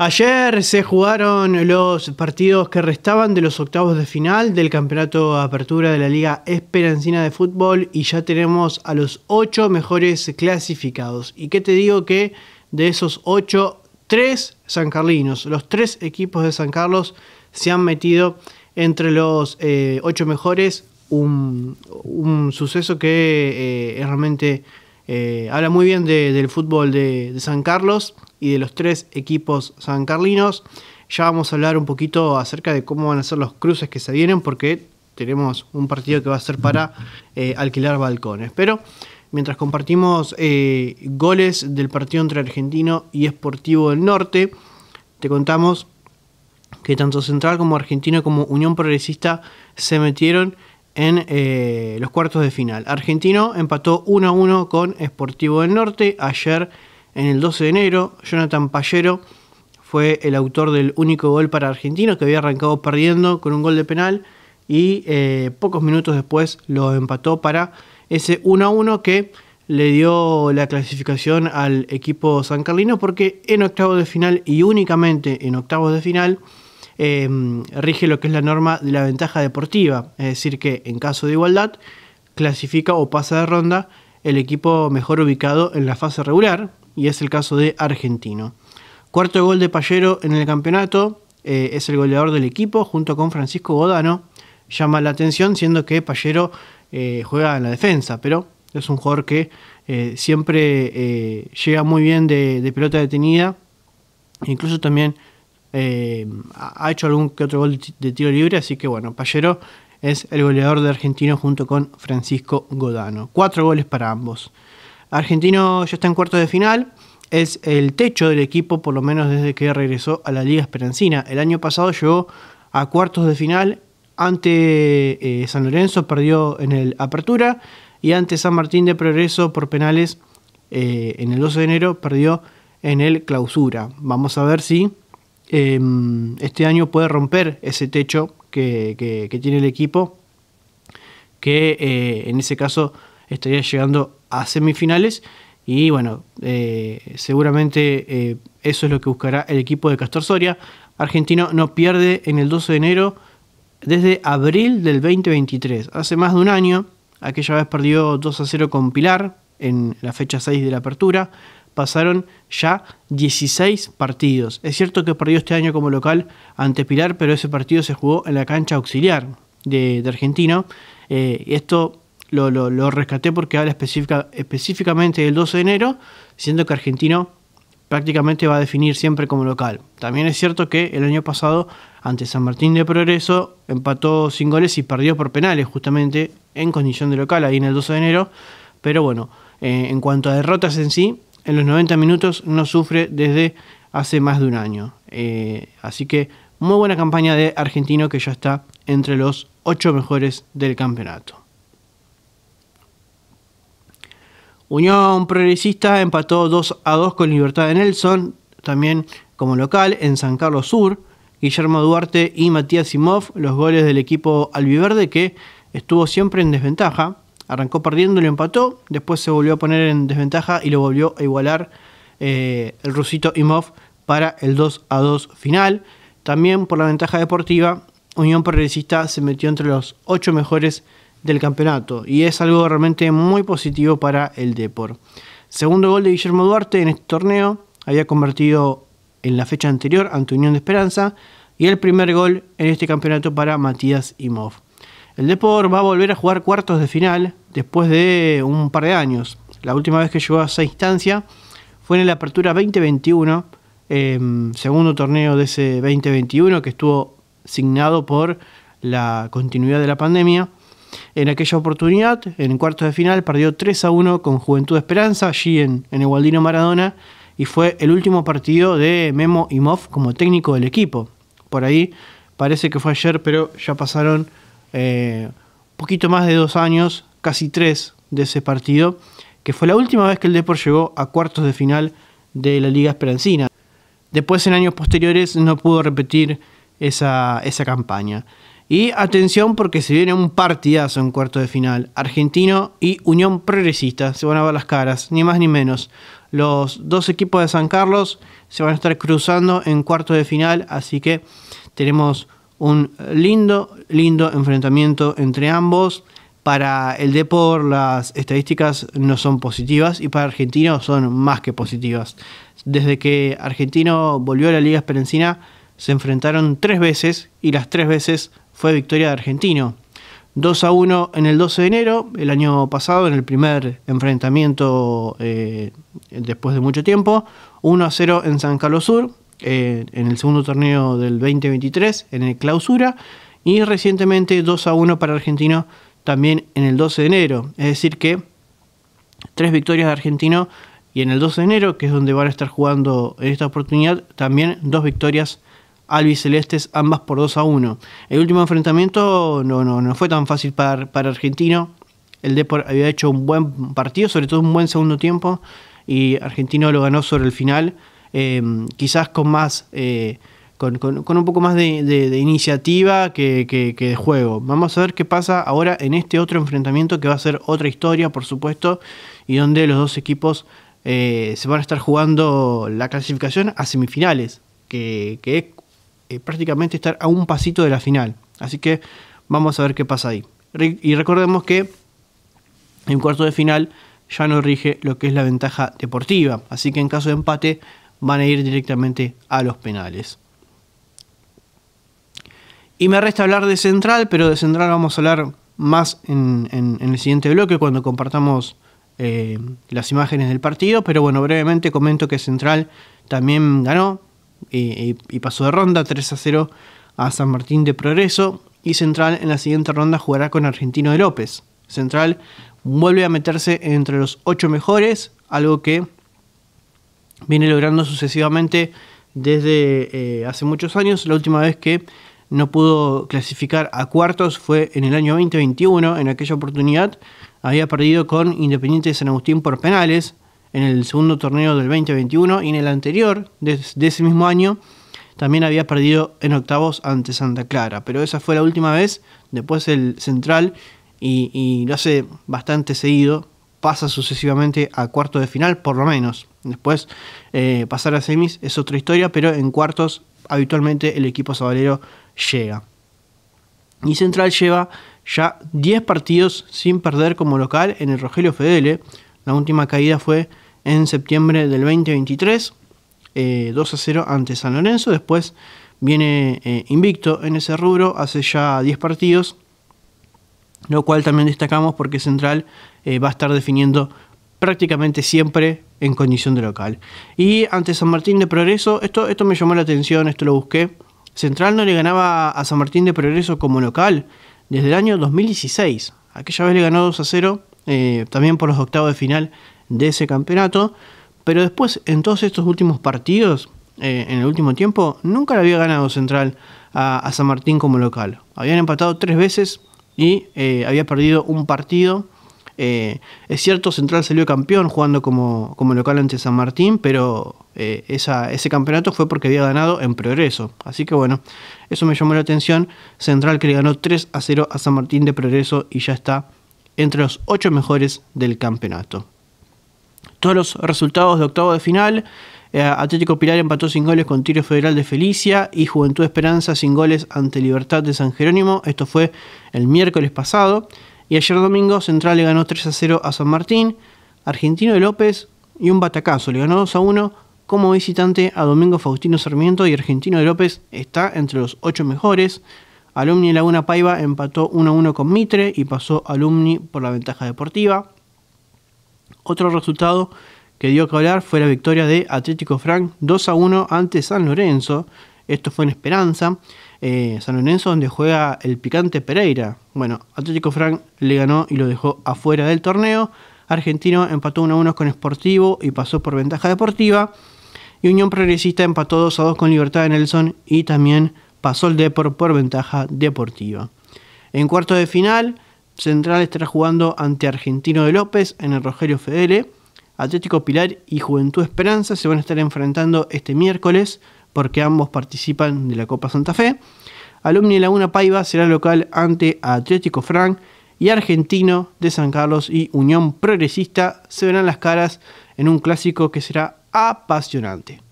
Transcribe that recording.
Ayer se jugaron los partidos que restaban de los octavos de final del campeonato apertura de la Liga Esperancina de Fútbol y ya tenemos a los ocho mejores clasificados. ¿Y qué te digo que de esos ocho, tres San Carlinos, los tres equipos de San Carlos se han metido entre los eh, ocho mejores? Un, suceso que eh, realmente eh, habla muy bien del fútbol de, San Carlos y de los tres equipos sancarlinos. Ya vamos a hablar un poquito acerca de cómo van a ser los cruces que se vienen, porque tenemos un partido que va a ser para eh, alquilar balcones. Pero mientras compartimos eh, goles del partido entre Argentino y Esportivo del Norte, te contamos que tanto Central como Argentino como Unión Progresista se metieron en eh, los cuartos de final. Argentino empató 1 a 1 con Sportivo del Norte. Ayer, en el 12 de enero, Jonathan Pallero fue el autor del único gol para Argentino, que había arrancado perdiendo con un gol de penal. Y eh, pocos minutos después lo empató para ese 1 a 1 que le dio la clasificación al equipo san Carlino porque en octavos de final y únicamente en octavos de final Em, rige lo que es la norma de la ventaja deportiva, es decir, que en caso de igualdad clasifica o pasa de ronda el equipo mejor ubicado en la fase regular, y es el caso de Argentino. Cuarto gol de Pallero en el campeonato, eh, es el goleador del equipo junto con Francisco Godano. Llama la atención siendo que Pallero eh, juega en la defensa, pero es un jugador que eh, siempre llega muy bien de, de pelota detenida, incluso también eh, ha hecho algún que otro gol de tiro libre, así que bueno, Pallero es el goleador de Argentino junto con Francisco Godano. Cuatro goles para ambos. Argentino ya está en cuartos de final, es el techo del equipo, por lo menos desde que regresó a la Liga Esperancina. El año pasado llegó a cuartos de final ante eh, San Lorenzo, perdió en el Apertura, y ante San Martín de Progreso por penales eh, en el 12 de enero, perdió en el Clausura. Vamos a ver si Em, este año puede romper ese techo que, tiene el equipo, que eh, en ese caso estaría llegando a semifinales. Y bueno, eh, seguramente eh, eso es lo que buscará el equipo de Castor Soria. Argentino no pierde en el 12 de enero desde abril del 2023. Hace más de un año, aquella vez perdió 2 a 0 con Pilar en la fecha 6 de la apertura pasaron ya 16 partidos. Es cierto que perdió este año como local ante Pilar, pero ese partido se jugó en la cancha auxiliar de, Argentino. Eh, esto lo, rescaté porque habla específicamente del 12 de enero, siendo que Argentino prácticamente va a definir siempre como local. También es cierto que el año pasado ante San Martín de Progreso empató sin goles y perdió por penales justamente en condición de local ahí en el 12 de enero. Pero bueno, eh, en cuanto a derrotas en sí, en los 90 minutos no sufre desde hace más de un año. Eh, así que muy buena campaña de Argentino que ya está entre los ocho mejores del campeonato. Unión Progresista empató 2 a 2 con Libertad de Nelson, también como local en San Carlos Sur. Guillermo Duarte y Matías Simov, los goles del equipo albiverde que estuvo siempre en desventaja, Arrancó perdiendo, lo empató, después se volvió a poner en desventaja y lo volvió a igualar eh, el rusito Imov para el 2 a 2 final. También por la ventaja deportiva, Unión Progresista se metió entre los 8 mejores del campeonato y es algo realmente muy positivo para el Depor. Segundo gol de Guillermo Duarte en este torneo, había convertido en la fecha anterior ante Unión de Esperanza y el primer gol en este campeonato para Matías Imov. El Depor va a volver a jugar cuartos de final después de un par de años. La última vez que llegó a esa instancia fue en la Apertura 2021, em, segundo torneo de ese 2021 que estuvo signado por la continuidad de la pandemia. En aquella oportunidad, en cuarto de final, perdió 3 a 1 con Juventud Esperanza, allí en, el Gualdino Maradona, y fue el último partido de Memo Moff... como técnico del equipo. Por ahí parece que fue ayer, pero ya pasaron ...un eh, poquito más de dos años casi tres de ese partido, que fue la última vez que el Depor llegó a cuartos de final de la Liga Esperancina. Después, en años posteriores, no pudo repetir esa, campaña. Y atención porque se viene un partidazo en cuartos de final. Argentino y Unión Progresista se van a ver las caras, ni más ni menos. Los dos equipos de San Carlos se van a estar cruzando en cuartos de final, así que tenemos un lindo, lindo enfrentamiento entre ambos. Para el Depor las estadísticas no son positivas y para Argentino son más que positivas. Desde que Argentino volvió a la Liga Esperencina se enfrentaron tres veces y las tres veces fue victoria de Argentino. 2 a 1 en el 12 de enero, el año pasado, en el primer enfrentamiento eh, después de mucho tiempo. 1 a 0 en San Carlos Sur, eh, en el segundo torneo del 2023, en el clausura. Y recientemente 2 a 1 para Argentino también en el 12 de enero. Es decir que tres victorias de Argentino y en el 12 de enero, que es donde van a estar jugando en esta oportunidad, también dos victorias albicelestes, ambas por 2 a 1. El último enfrentamiento no, no, fue tan fácil para, Argentino. El Depor había hecho un buen partido, sobre todo un buen segundo tiempo, y Argentino lo ganó sobre el final, eh, quizás con más... Eh, con, un poco más de, iniciativa que, de juego. Vamos a ver qué pasa ahora en este otro enfrentamiento que va a ser otra historia, por supuesto, y donde los dos equipos eh, se van a estar jugando la clasificación a semifinales, que, es eh, prácticamente estar a un pasito de la final. Así que vamos a ver qué pasa ahí. y recordemos que en cuarto de final ya no rige lo que es la ventaja deportiva, así que en caso de empate van a ir directamente a los penales. Y me resta hablar de Central, pero de Central vamos a hablar más en, el siguiente bloque cuando compartamos eh, las imágenes del partido. Pero bueno, brevemente comento que Central también ganó y, pasó de ronda 3 a 0 a San Martín de Progreso. Y Central en la siguiente ronda jugará con Argentino de López. Central vuelve a meterse entre los ocho mejores, algo que viene logrando sucesivamente desde eh, hace muchos años. La última vez que no pudo clasificar a cuartos fue en el año 2021. En aquella oportunidad había perdido con Independiente de San Agustín por penales en el segundo torneo del 2021 y en el anterior, de, ese mismo año, también había perdido en octavos ante Santa Clara. Pero esa fue la última vez, después el Central, y, lo hace bastante seguido, pasa sucesivamente a cuartos de final, por lo menos. Después eh, pasar a semis es otra historia, pero en cuartos habitualmente el equipo sabalero llega. Y Central lleva ya 10 partidos sin perder como local en el Rogelio Fedele. La última caída fue en septiembre del 2023, 2 eh, a 0 ante San Lorenzo. Después viene eh, invicto en ese rubro, hace ya 10 partidos, lo cual también destacamos porque Central eh, va a estar definiendo prácticamente siempre en condición de local. Y ante San Martín de Progreso, esto, esto me llamó la atención, esto lo busqué. Central no le ganaba a San Martín de Progreso como local desde el año 2016. Aquella vez le ganó 2 a 0, eh, también por los octavos de final de ese campeonato. Pero después, en todos estos últimos partidos, eh, en el último tiempo, nunca le había ganado Central a, San Martín como local. Habían empatado tres veces y eh, había perdido un partido eh, es cierto, Central salió campeón jugando como, local ante San Martín, pero eh, ese campeonato fue porque había ganado en progreso. Así que bueno, eso me llamó la atención. Central que le ganó 3 a 0 a San Martín de progreso y ya está entre los 8 mejores del campeonato. Todos los resultados de octavo de final. Eh, Atlético Pilar empató sin goles con Tiro Federal de Felicia y Juventud Esperanza sin goles ante Libertad de San Jerónimo. Esto fue el miércoles pasado. Y ayer domingo Central le ganó 3 a 0 a San Martín, Argentino de López y un batacazo, le ganó 2 a 1 como visitante a Domingo Faustino Sarmiento y Argentino de López está entre los 8 mejores. Alumni Laguna Paiva empató 1 a 1 con Mitre y pasó Alumni por la ventaja deportiva. Otro resultado que dio que hablar fue la victoria de Atlético Frank 2 a 1 ante San Lorenzo. Esto fue en Esperanza. Eh, San Lorenzo, donde juega el picante Pereira. Bueno, Atlético Frank le ganó y lo dejó afuera del torneo. Argentino empató 1 a 1 con Sportivo y pasó por ventaja deportiva. Y Unión Progresista empató 2 a 2 con Libertad de Nelson y también pasó el Depor por ventaja deportiva. En cuarto de final, Central estará jugando ante Argentino de López en el Rogelio Fedele. Atlético Pilar y Juventud Esperanza se van a estar enfrentando este miércoles porque ambos participan de la Copa Santa Fe. Alumni Laguna Paiva será local ante Atlético Frank y Argentino de San Carlos y Unión Progresista se verán las caras en un clásico que será apasionante.